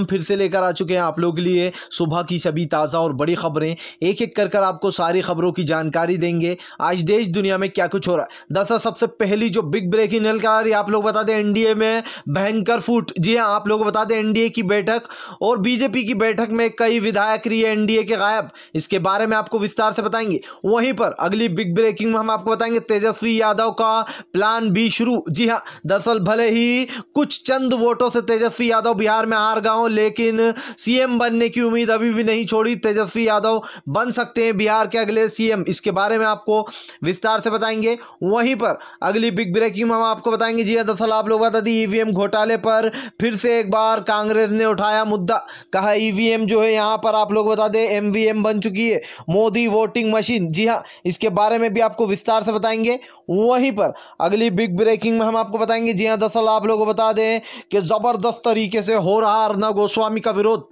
हम फिर से लेकर आ चुके हैं आप लोगों के लिए सुबह की सभी ताज़ा और बड़ी खबरें एक एक कर कर आपको सारी खबरों की जानकारी देंगे आज देश दुनिया में क्या कुछ हो रहा है दरअसल सबसे पहली जो बिग ब्रेकिंग नल करा रही आप लोग बता दें एनडीए में भयंकर फूट जी हाँ आप लोग बता दें एनडीए की बैठक और बीजेपी की बैठक में कई विधायक रही एनडीए के गायब इसके बारे में आपको विस्तार से बताएंगे वहीं पर अगली बिग ब्रेकिंग में हम आपको बताएंगे तेजस्वी यादव का प्लान बी शुरू जी हाँ दरअसल भले ही कुछ चंद वोटों से तेजस्वी यादव बिहार में हार गांव लेकिन सीएम बनने की उम्मीद अभी भी नहीं छोड़ी तेजस्वी यादव बन सकते हैं बिहार के अगले सीएम इसके बारे में आपको विस्तार से बताएंगे वहीं पर अगली बिग ब्रेकिंग में हम आपको बताएंगे जी हाँ, दरअसल आप लोग बता दी ईवीएम e घोटाले पर फिर से एक बार कांग्रेस ने उठाया मुद्दा कहा ईवीएम e जो है यहाँ पर आप लोग बता दें एमवीएम बन चुकी है मोदी वोटिंग मशीन जी हाँ इसके बारे में भी आपको विस्तार से बताएंगे वहीं पर अगली बिग ब्रेकिंग में हम आपको बताएंगे जी हाँ दरअसल आप लोगों को बता दें कि ज़बरदस्त तरीके से हो रहा अर्नब गोस्वामी का विरोध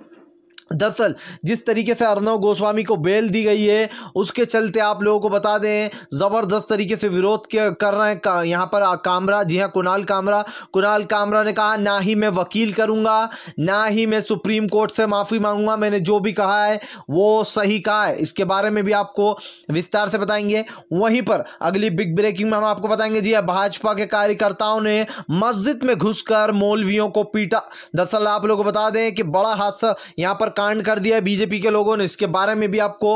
दरअसल जिस तरीके से अर्नव गोस्वामी को बेल दी गई है उसके चलते आप लोगों को बता दें ज़बरदस्त तरीके से विरोध कर रहे हैं का, यहाँ पर कामरा जी हाँ कुणाल कामरा कुणाल कामरा ने कहा ना ही मैं वकील करूँगा ना ही मैं सुप्रीम कोर्ट से माफ़ी मांगूंगा मैंने जो भी कहा है वो सही कहा है इसके बारे में भी आपको विस्तार से बताएंगे वहीं पर अगली बिग ब्रेकिंग में हम आपको बताएंगे जी हाँ, भाजपा के कार्यकर्ताओं ने मस्जिद में घुस मौलवियों को पीटा दरअसल आप लोग को बता दें कि बड़ा हादसा यहाँ पर कांड कर दिया है बीजेपी के लोगों ने इसके बारे में भी आपको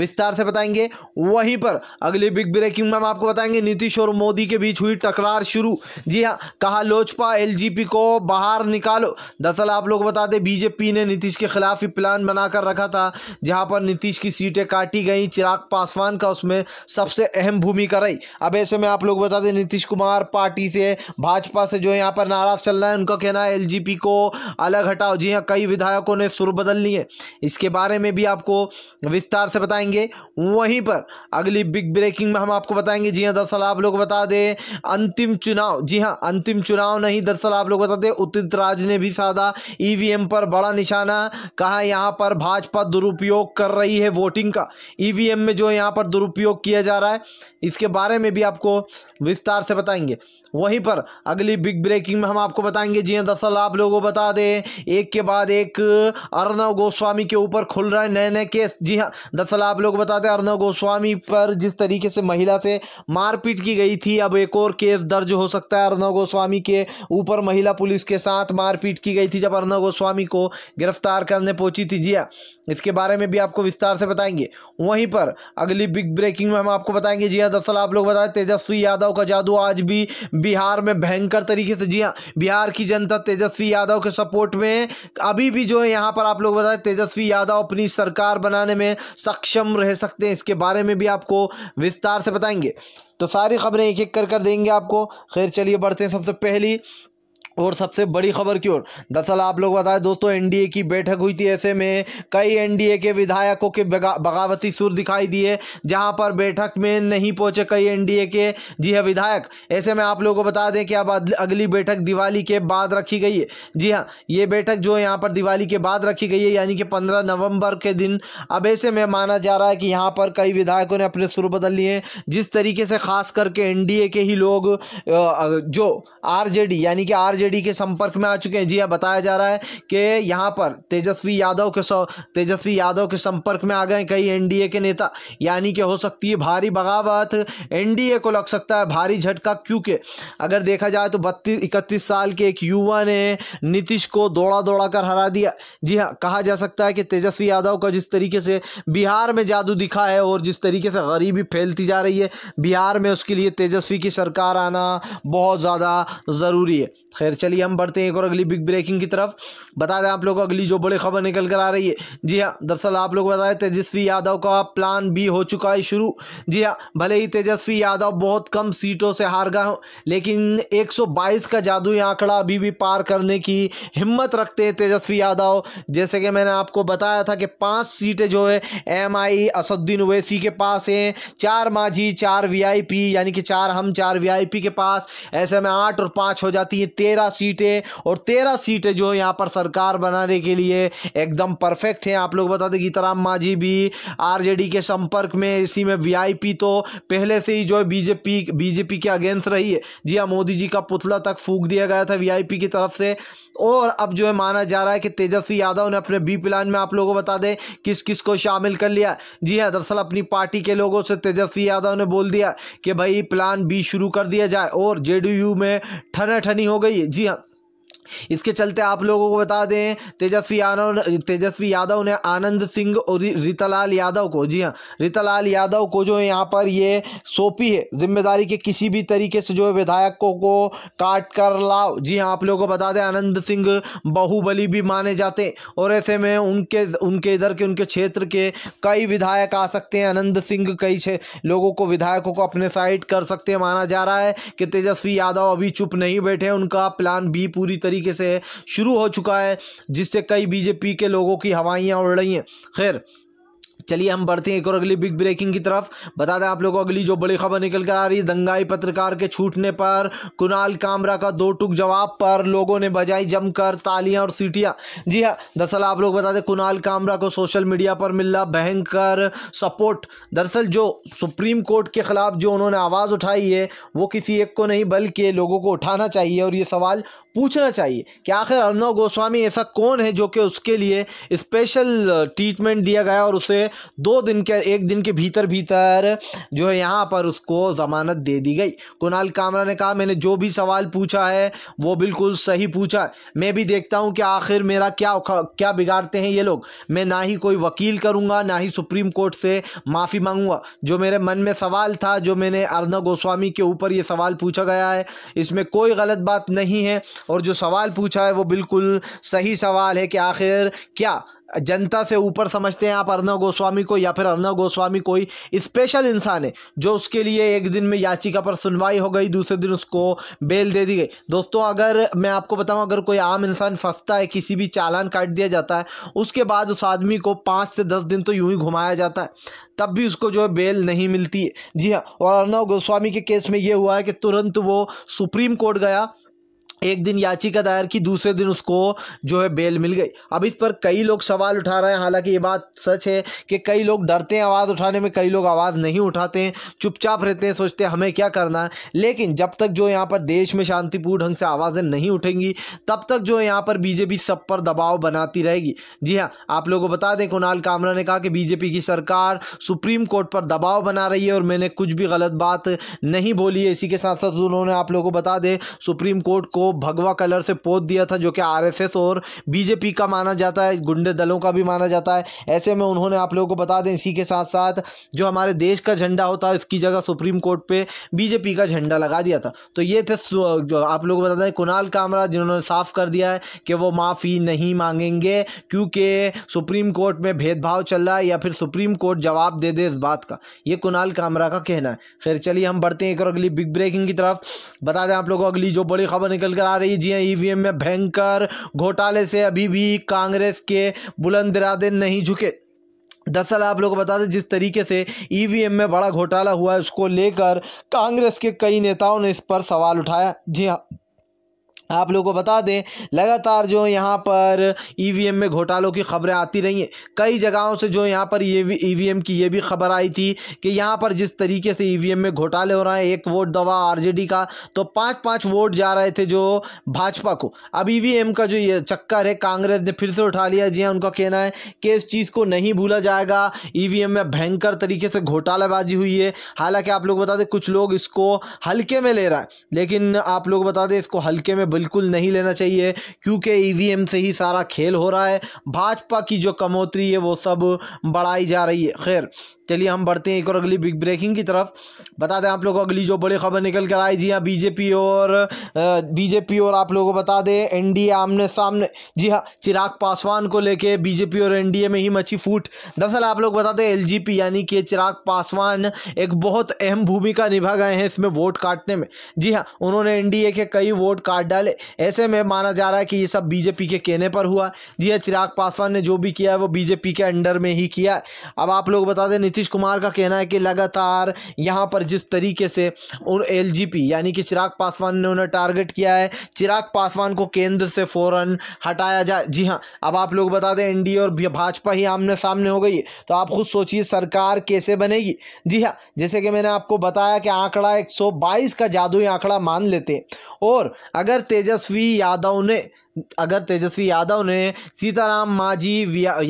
विस्तार से बताएंगे वहीं पर अगली बिग ब्रेकिंग में हम आपको बताएंगे नीतीश और मोदी के बीच हुई टकरार शुरू जी हाँ कहा लोजपा एल को बाहर निकालो दरअसल आप लोग बता दें बीजेपी ने नीतीश के खिलाफ ही प्लान बनाकर रखा था जहां पर नीतीश की सीटें काटी गई चिराग पासवान का उसमें सबसे अहम भूमिका रही अब ऐसे में आप लोग बता दें नीतीश कुमार पार्टी से भाजपा से जो यहाँ पर नाराज चल रहा है उनका कहना है एलजीपी को अलग हटाओ जी हाँ कई विधायकों ने सुर बदल बदलनी है इसके बारे में भी आपको विस्तार से बताएंगे वहीं पर अगली बिग ब्रेकिंग में हम आपको बताएंगे जी हाँ दरअसल आप लोग बता दें अंतिम चुनाव जी हाँ अंतिम चुनाव नहीं दरअसल आप लोग बता दें उदित राज ने भी साधा ईवीएम e पर बड़ा निशाना कहा यहाँ पर भाजपा दुरुपयोग कर रही है वोटिंग का ईवीएम e में जो यहाँ पर दुरुपयोग किया जा रहा है इसके बारे में भी आपको विस्तार से बताएंगे वहीं पर अगली बिग ब्रेकिंग में हम आपको बताएंगे जी हाँ दरअसल आप लोगों को बता दें एक के बाद एक अर्नव गोस्वामी के ऊपर खुल रहे नए नए केस जी हाँ दरअसल आप लोग बता दें अर्नव गोस्वामी पर जिस तरीके से महिला से मारपीट की गई थी अब एक और केस दर्ज हो सकता है अर्नव गोस्वामी के ऊपर महिला पुलिस के साथ मारपीट की गई थी जब अर्नव गोस्वामी को गिरफ्तार करने पहुंची थी जी हाँ इसके बारे में भी आपको विस्तार से बताएंगे वहीं पर अगली बिग ब्रेकिंग में हम आपको बताएंगे जी हाँ दरअसल आप लोग बताए तेजस्वी यादव का जादू आज भी बिहार में भयंकर तरीके से जी हाँ बिहार की जनता तेजस्वी यादव के सपोर्ट में अभी भी जो है यहाँ पर आप लोग बताएं तेजस्वी यादव अपनी सरकार बनाने में सक्षम रह सकते हैं इसके बारे में भी आपको विस्तार से बताएंगे तो सारी खबरें एक एक कर कर देंगे आपको खैर चलिए बढ़ते हैं सबसे पहली और सबसे बड़ी खबर की ओर दरअसल आप लोग बताएं दोस्तों एनडीए की बैठक हुई थी ऐसे में कई एनडीए के विधायकों के बगावती सुर दिखाई दिए जहां पर बैठक में नहीं पहुंचे कई एनडीए के जी हाँ विधायक ऐसे में आप लोगों को बता दें कि अब अगली बैठक दिवाली के बाद रखी गई है जी हाँ ये बैठक जो यहाँ पर दिवाली के बाद रखी गई है यानी कि पंद्रह नवम्बर के दिन अब ऐसे में माना जा रहा है कि यहाँ पर कई विधायकों ने अपने सुर बदल लिए जिस तरीके से खास करके एन के ही लोग जो आर यानी कि आर बीजेडी के संपर्क में आ चुके हैं जी हाँ बताया जा रहा है कि यहाँ पर तेजस्वी यादव के सौ तेजस्वी यादव के संपर्क में आ गए कई एनडीए के नेता यानी कि हो सकती है भारी बगावत एनडीए को लग सकता है भारी झटका क्योंकि अगर देखा जाए तो बत्तीस इकतीस साल के एक युवा ने नीतीश को दौड़ा दौड़ा कर हरा दिया जी हाँ कहा जा सकता है कि तेजस्वी यादव का जिस तरीके से बिहार में जादू दिखा है और जिस तरीके से गरीबी फैलती जा रही है बिहार में उसके लिए तेजस्वी की सरकार आना बहुत ज़्यादा ज़रूरी है खैर चलिए हम बढ़ते हैं एक और अगली बिग ब्रेकिंग की तरफ बता दें आप लोग अगली जो बड़ी खबर निकल कर आ रही है जी हाँ दरअसल आप लोग बता तेजस्वी यादव का प्लान बी हो चुका है शुरू जी हाँ भले ही तेजस्वी यादव बहुत कम सीटों से हार गए हों लेकिन एक का जादुई आंकड़ा अभी भी पार करने की हिम्मत रखते हैं तेजस्वी यादव जैसे कि मैंने आपको बताया था कि पाँच सीटें जो है एम आई असदुद्दीन ओवैसी के पास हैं चार माझी चार वी यानी कि चार हम चार वी के पास ऐसे में आठ और पाँच हो जाती है तेरह तेरह सीटें और तेरह सीटें जो है यहाँ पर सरकार बनाने के लिए एकदम परफेक्ट हैं आप लोग बता दें गीताराम मांझी भी आरजेडी के संपर्क में इसी में वीआईपी तो पहले से ही जो है बीजेपी बीजेपी के अगेंस्ट रही है जी हाँ मोदी जी का पुतला तक फूक दिया गया था वी की तरफ से और अब जो है माना जा रहा है कि तेजस्वी यादव ने अपने बी प्लान में आप लोगों को बता दें किस किस को शामिल कर लिया जी हाँ दरअसल अपनी पार्टी के लोगों से तेजस्वी यादव ने बोल दिया कि भाई प्लान बी शुरू कर दिया जाए और जेडीयू में ठना ठनी हो गई где इसके चलते आप लोगों को बता दें तेजस्वी यादव तेजस्वी यादव ने आनंद सिंह और रीतालाल यादव को जी हाँ रीतालाल यादव को जो यहाँ पर ये सौंपी है जिम्मेदारी के किसी भी तरीके से जो है विधायकों को काट कर लाओ जी हाँ आप लोगों को बता दें आनंद सिंह बहुबली भी माने जाते हैं और ऐसे में उनके उनके इधर के उनके क्षेत्र के कई विधायक आ सकते हैं आनंद सिंह कई लोगों को विधायकों को अपने साइड कर सकते हैं माना जा रहा है कि तेजस्वी यादव अभी चुप नहीं बैठे उनका प्लान भी पूरी तरीके तरीके से शुरू हो चुका है जिससे कई बीजेपी के लोगों की हवाइयाँ उड़ रही हैं खैर चलिए हम बढ़ते हैं एक और अगली बिग ब्रेकिंग की तरफ बता दें आप लोगों को अगली जो बड़ी खबर निकल कर आ रही है दंगाई पत्रकार के छूटने पर कुणाल कामरा का दो टुक जवाब पर लोगों ने बजाई जमकर तालियां और सीटियां जी हाँ दरअसल आप लोग बता दें कुणाल कामरा को सोशल मीडिया पर मिल रहा भयंकर सपोर्ट दरअसल जो सुप्रीम कोर्ट के खिलाफ जो उन्होंने आवाज़ उठाई है वो किसी एक को नहीं बल्कि लोगों को उठाना चाहिए और ये सवाल पूछना चाहिए कि आखिर अर्नव गोस्वामी ऐसा कौन है जो कि उसके लिए स्पेशल ट्रीटमेंट uh, दिया गया और उसे दो दिन के एक दिन के भीतर भीतर जो है यहाँ पर उसको ज़मानत दे दी गई कुणाल कामरा ने कहा मैंने जो भी सवाल पूछा है वो बिल्कुल सही पूछा मैं भी देखता हूँ कि आखिर मेरा क्या क्या बिगाड़ते हैं ये लोग मैं ना ही कोई वकील करूँगा ना ही सुप्रीम कोर्ट से माफ़ी मांगूंगा जो मेरे मन में सवाल था जो मैंने अर्नव गोस्वामी के ऊपर ये सवाल पूछा गया है इसमें कोई गलत बात नहीं है और जो सवाल पूछा है वो बिल्कुल सही सवाल है कि आखिर क्या जनता से ऊपर समझते हैं आप अर्नव गोस्वामी को या फिर अर्नव गोस्वामी कोई स्पेशल इंसान है जो उसके लिए एक दिन में याचिका पर सुनवाई हो गई दूसरे दिन उसको बेल दे दी गई दोस्तों अगर मैं आपको बताऊं अगर कोई आम इंसान फंसता है किसी भी चालान काट दिया जाता है उसके बाद उस आदमी को पाँच से दस दिन तो यूँ ही घुमाया जाता है तब भी उसको जो है बेल नहीं मिलती है जी हाँ और अर्णव गोस्वामी के केस में ये हुआ है कि तुरंत वो सुप्रीम कोर्ट गया एक दिन याचिका दायर की दूसरे दिन उसको जो है बेल मिल गई अब इस पर कई लोग सवाल उठा रहे हैं हालांकि ये बात सच है कि कई लोग डरते हैं आवाज़ उठाने में कई लोग आवाज़ नहीं उठाते हैं चुपचाप रहते हैं सोचते हैं हमें क्या करना है लेकिन जब तक जो यहाँ पर देश में शांतिपूर्ण ढंग से आवाज़ें नहीं उठेंगी तब तक जो है यहाँ पर बीजेपी सब पर दबाव बनाती रहेगी जी हाँ आप लोगों को बता दें कुणाल कामरा ने कहा कि बीजेपी की सरकार सुप्रीम कोर्ट पर दबाव बना रही है और मैंने कुछ भी गलत बात नहीं बोली है इसी के साथ साथ उन्होंने आप लोगों को बता दें सुप्रीम कोर्ट को भगवा कलर से पोत दिया था जो कि आरएसएस और बीजेपी का माना जाता है गुंडे दलों का भी माना जाता है ऐसे में उन्होंने आप लोगों को बता दें इसी के साथ साथ जो हमारे देश का झंडा होता है उसकी जगह सुप्रीम कोर्ट पर बीजेपी का झंडा लगा दिया था तो ये थे आप लोगों को बता दें कुणाल कामरा जिन्होंने साफ कर दिया है कि वो माफ़ी नहीं मांगेंगे क्योंकि सुप्रीम कोर्ट में भेदभाव चल रहा है या फिर सुप्रीम कोर्ट जवाब दे दे इस बात का ये कुणाल कामरा का कहना है खैर चलिए हम बढ़ते हैं एक और अगली बिग ब्रेकिंग की तरफ बता दें आप लोगों को अगली जो बड़ी खबर निकल आ रही जी ईवीएम e में भयंकर घोटाले से अभी भी कांग्रेस के बुलंद इरादे नहीं झुके दरअसल आप लोग बता दें जिस तरीके से ईवीएम e में बड़ा घोटाला हुआ है उसको लेकर कांग्रेस के कई नेताओं ने इस पर सवाल उठाया जी हाँ आप लोगों को बता दें लगातार जो यहाँ पर ईवीएम e में घोटालों की खबरें आती रही हैं कई जगहों से जो यहाँ पर ये भी ईवीएम e की ये भी खबर आई थी कि यहाँ पर जिस तरीके से ईवीएम e में घोटाले हो रहे हैं एक वोट दवा आरजेडी का तो पाँच पाँच वोट जा रहे थे जो भाजपा को अब ईवीएम का जो ये चक्कर है कांग्रेस ने फिर से उठा लिया जी हाँ, उनका कहना है कि इस चीज़ को नहीं भूला जाएगा ई में भयंकर तरीके से घोटालाबाजी हुई है हालाँकि आप लोग बता दें कुछ लोग इसको हल्के में ले रहा है लेकिन आप लोग बता दें इसको हल्के में बिल्कुल नहीं लेना चाहिए क्योंकि ईवीएम e से ही सारा खेल हो रहा है भाजपा की जो कमोतरी है वो सब बढ़ाई जा रही है खैर चलिए हम बढ़ते हैं एक और अगली बिग ब्रेकिंग की तरफ बता दें आप लोगों को अगली जो बड़ी खबर निकल कर आई जी हाँ बीजेपी और बीजेपी और आप लोगों को बता दें एनडीए आमने सामने जी हाँ चिराग पासवान को लेके बीजेपी और एनडीए में ही मची फूट दरअसल आप लोग बता दें एलजीपी यानी कि चिराग पासवान एक बहुत अहम भूमिका निभा गए हैं इसमें वोट काटने में जी हाँ उन्होंने एनडीए के कई वोट काट डाले पहले ऐसे में माना जा रहा है कि ये सब बीजेपी के कहने पर हुआ जी है हाँ, चिराग पासवान ने जो भी किया है वो बीजेपी के अंडर में ही किया अब आप लोग बता दें नीतीश कुमार का कहना है कि लगातार यहाँ पर जिस तरीके से उन एल यानी कि चिराग पासवान ने उन्हें टारगेट किया है चिराग पासवान को केंद्र से फ़ौरन हटाया जाए जी हाँ अब आप लोग बता दें एनडीए और भाजपा ही आमने सामने हो गई तो आप खुद सोचिए सरकार कैसे बनेगी जी हाँ जैसे कि मैंने आपको बताया कि आंकड़ा 122 का जादुई आंकड़ा मान लेते और अगर तेजस्वी यादव ने अगर तेजस्वी यादव ने सीताराम माझी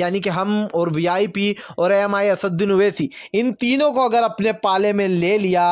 यानी कि हम और वीआईपी और एम आई असद्दीन ओवैसी इन तीनों को अगर अपने पाले में ले लिया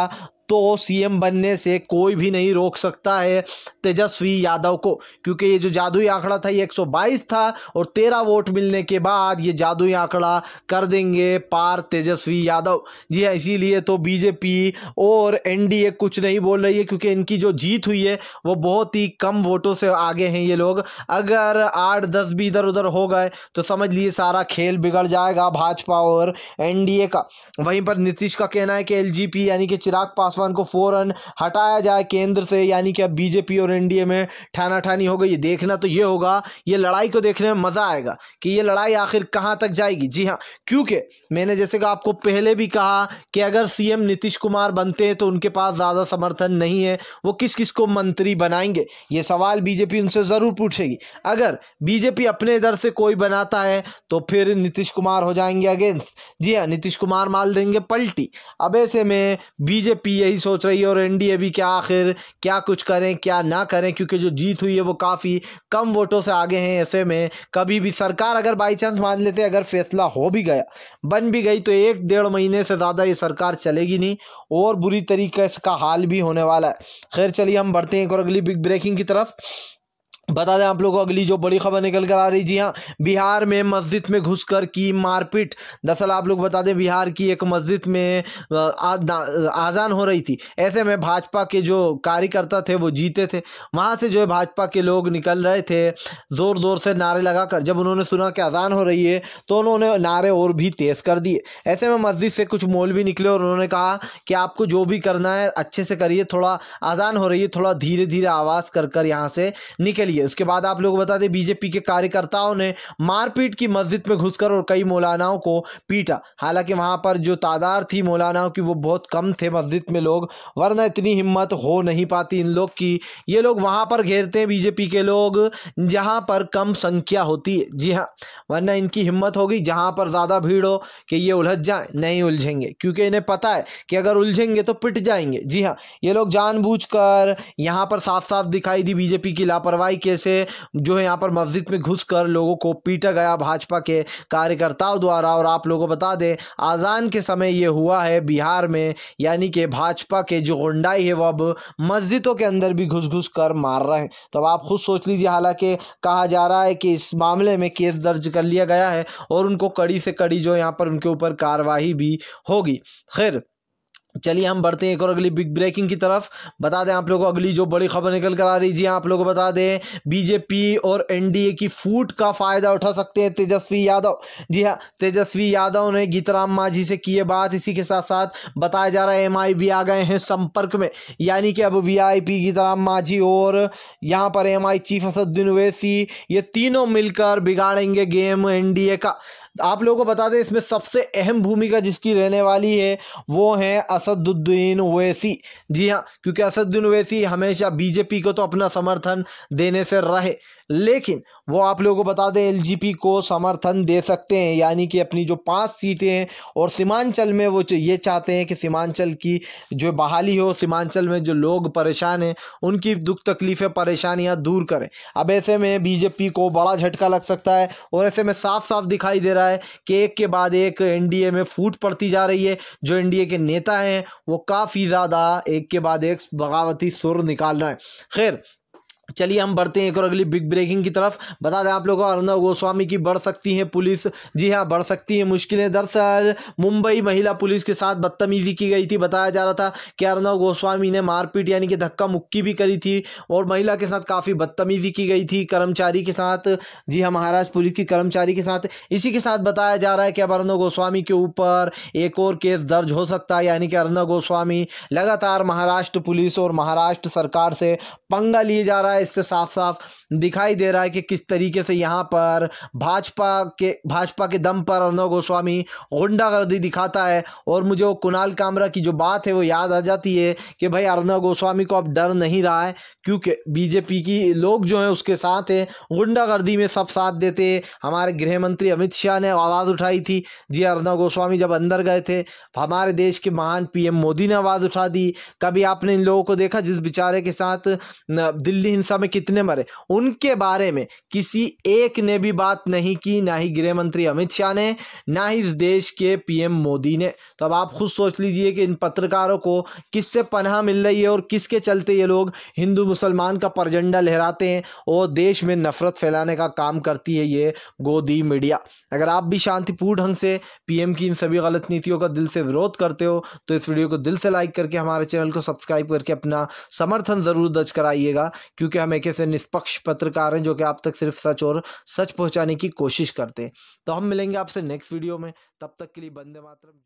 तो सीएम बनने से कोई भी नहीं रोक सकता है तेजस्वी यादव को क्योंकि ये जो जादुई आंकड़ा था ये 122 था और 13 वोट मिलने के बाद ये जादुई आंकड़ा कर देंगे पार तेजस्वी यादव जी हाँ इसीलिए तो बीजेपी और एनडीए कुछ नहीं बोल रही है क्योंकि इनकी जो जीत हुई है वो बहुत ही कम वोटों से आगे हैं ये लोग अगर आठ दस भी इधर उधर हो गए तो समझ लिए सारा खेल बिगड़ जाएगा भाजपा और एन का वहीं पर नीतीश का कहना है कि एल यानी कि चिराग पास पासवान को फ़ौरन हटाया जाए केंद्र से यानी कि अब बीजेपी और एनडीए में ठाना ठानी हो गई देखना तो ये होगा ये लड़ाई को देखने में मज़ा आएगा कि ये लड़ाई आखिर कहां तक जाएगी जी हाँ क्योंकि मैंने जैसे कि आपको पहले भी कहा कि अगर सीएम नीतीश कुमार बनते हैं तो उनके पास ज़्यादा समर्थन नहीं है वो किस किस को मंत्री बनाएंगे ये सवाल बीजेपी उनसे ज़रूर पूछेगी अगर बीजेपी अपने इधर से कोई बनाता है तो फिर नीतीश कुमार हो जाएंगे अगेंस्ट जी हाँ नीतीश कुमार माल देंगे पलटी अब ऐसे में बीजेपी यही सोच रही है और एनडीए भी क्या आखिर क्या कुछ करें क्या ना करें क्योंकि जो जीत हुई है वो काफ़ी कम वोटों से आगे हैं ऐसे में कभी भी सरकार अगर बाई चांस मान लेते अगर फैसला हो भी गया बन भी गई तो एक डेढ़ महीने से ज़्यादा ये सरकार चलेगी नहीं और बुरी तरीके का हाल भी होने वाला है खैर चलिए हम बढ़ते हैं एक और अगली बिग ब्रेकिंग की तरफ बता दें आप लोगों को अगली जो बड़ी खबर निकल कर आ रही जी हाँ बिहार में मस्जिद में घुसकर की मारपीट दरअसल आप लोग बता दें बिहार की एक मस्जिद में आज़ान हो रही थी ऐसे में भाजपा के जो कार्यकर्ता थे वो जीते थे वहाँ से जो है भाजपा के लोग निकल रहे थे ज़ोर ज़ोर से नारे लगाकर जब उन्होंने सुना कि अजान हो रही है तो उन्होंने नारे और भी तेज़ कर दिए ऐसे में मस्जिद से कुछ मोल भी निकले और उन्होंने कहा कि आपको जो भी करना है अच्छे से करिए थोड़ा अजान हो रही है थोड़ा धीरे धीरे आवाज़ कर कर यहाँ से निकलिए दी है उसके बाद आप लोग बता दें बीजेपी के कार्यकर्ताओं ने मारपीट की मस्जिद में घुसकर और कई मौलानाओं को पीटा हालांकि वहां पर जो तादाद थी मौलानाओं की वो बहुत कम थे मस्जिद में लोग वरना इतनी हिम्मत हो नहीं पाती इन लोग की ये लोग वहाँ पर घेरते हैं बीजेपी के लोग जहाँ पर कम संख्या होती है जी हाँ वरना इनकी हिम्मत होगी जहाँ पर ज़्यादा भीड़ हो कि ये उलझ जाए नहीं उलझेंगे क्योंकि इन्हें पता है कि अगर उलझेंगे तो पिट जाएंगे जी हाँ ये लोग जानबूझकर यहाँ पर साफ साफ दिखाई दी बीजेपी की लापरवाही तरीके से जो है यहाँ पर मस्जिद में घुस कर लोगों को पीटा गया भाजपा के कार्यकर्ताओं द्वारा और आप लोगों बता दें आज़ान के समय ये हुआ है बिहार में यानी कि भाजपा के जो गुंडाई है वह अब मस्जिदों के अंदर भी घुस घुस कर मार रहे हैं तो अब आप खुद सोच लीजिए हालांकि कहा जा रहा है कि इस मामले में केस दर्ज कर लिया गया है और उनको कड़ी से कड़ी जो यहाँ पर उनके ऊपर कार्रवाई भी होगी खैर चलिए हम बढ़ते हैं एक और अगली बिग ब्रेकिंग की तरफ बता दें आप लोगों को अगली जो बड़ी खबर निकल कर आ रही जी हाँ, आप लोगों को बता दें बीजेपी और एनडीए की फूट का फायदा उठा सकते हैं तेजस्वी यादव जी हाँ तेजस्वी यादव ने गीताराम मांझी से किए बात इसी के साथ साथ बताया जा रहा है एम भी आ गए हैं संपर्क में यानी कि अब V I P Gitaram Manjhi और यहाँ पर M I chief Asaduddin Owaisi ये तीनों मिलकर बिगाड़ेंगे गेम एन का आप लोगों को बता दें इसमें सबसे अहम भूमिका जिसकी रहने वाली है वो है असदुद्दीन ओवैसी जी हाँ क्योंकि असदुद्दीन ओवैसी हमेशा बीजेपी को तो अपना समर्थन देने से रहे लेकिन वो आप लोगों को बता दें एलजीपी को समर्थन दे सकते हैं यानी कि अपनी जो पांच सीटें हैं और सीमांचल में वो ये चाहते हैं कि सीमांचल की जो बहाली हो सीमांचल में जो लोग परेशान हैं उनकी दुख तकलीफ़ें परेशानियाँ दूर करें अब ऐसे में बीजेपी को बड़ा झटका लग सकता है और ऐसे में साफ साफ दिखाई दे रहा है कि एक के बाद एक एन में फूट पड़ती जा रही है जो एन के नेता हैं वो काफ़ी ज़्यादा एक के बाद एक बगावती सुर निकाल रहे हैं खैर चलिए हम बढ़ते हैं एक और अगली बिग ब्रेकिंग की तरफ बता दें आप लोगों को अर्णव गोस्वामी की बढ़ सकती है पुलिस जी हाँ बढ़ सकती है मुश्किलें दरअसल मुंबई महिला पुलिस के साथ बदतमीजी की गई थी बताया जा रहा था कि अर्नव गोस्वामी ने मारपीट यानी कि धक्का मुक्की भी करी थी और महिला के साथ काफ़ी बदतमीजी की गई थी कर्मचारी के साथ जी हाँ महाराष्ट्र पुलिस की कर्मचारी के साथ इसी के साथ बताया जा रहा है कि अब अर्नव गोस्वामी के ऊपर एक और केस दर्ज हो सकता है यानी कि अर्नव गोस्वामी लगातार महाराष्ट्र पुलिस और महाराष्ट्र सरकार से पंगा लिए जा रहा है इससे साफ साफ दिखाई दे रहा है कि किस तरीके से यहाँ पर भाजपा के भाजपा के दम पर अर्णव गोस्वामी गुंडागर्दी दिखाता है और मुझे वो कुणाल कामरा की जो बात है वो याद आ जाती है कि भाई अर्णव गोस्वामी को अब डर नहीं रहा है क्योंकि बीजेपी की लोग जो हैं उसके साथ है गुंडागर्दी में सब साथ देते हमारे गृह मंत्री अमित शाह ने आवाज़ उठाई थी जी अर्णव गोस्वामी जब अंदर गए थे हमारे देश के महान पीएम मोदी ने आवाज़ उठा दी कभी आपने इन लोगों को देखा जिस बेचारे के साथ दिल्ली हिंसा हिंसा में कितने मरे उनके बारे में किसी एक ने भी बात नहीं की ना ही गृह मंत्री अमित शाह ने ना ही इस देश के पीएम मोदी ने तो अब आप खुद सोच लीजिए कि इन पत्रकारों को किससे पनाह मिल रही है और किसके चलते ये लोग हिंदू मुसलमान का परजंडा लहराते हैं और देश में नफरत फैलाने का काम करती है ये गोदी मीडिया अगर आप भी शांतिपूर्ण ढंग से पीएम की इन सभी गलत नीतियों का दिल से विरोध करते हो तो इस वीडियो को दिल से लाइक करके हमारे चैनल को सब्सक्राइब करके अपना समर्थन ज़रूर दर्ज कराइएगा क्योंकि मीडिया में कैसे निष्पक्ष पत्रकार हैं जो कि आप तक सिर्फ सच और सच पहुंचाने की कोशिश करते हैं तो हम मिलेंगे आपसे नेक्स्ट वीडियो में तब तक के लिए बंदे मातरम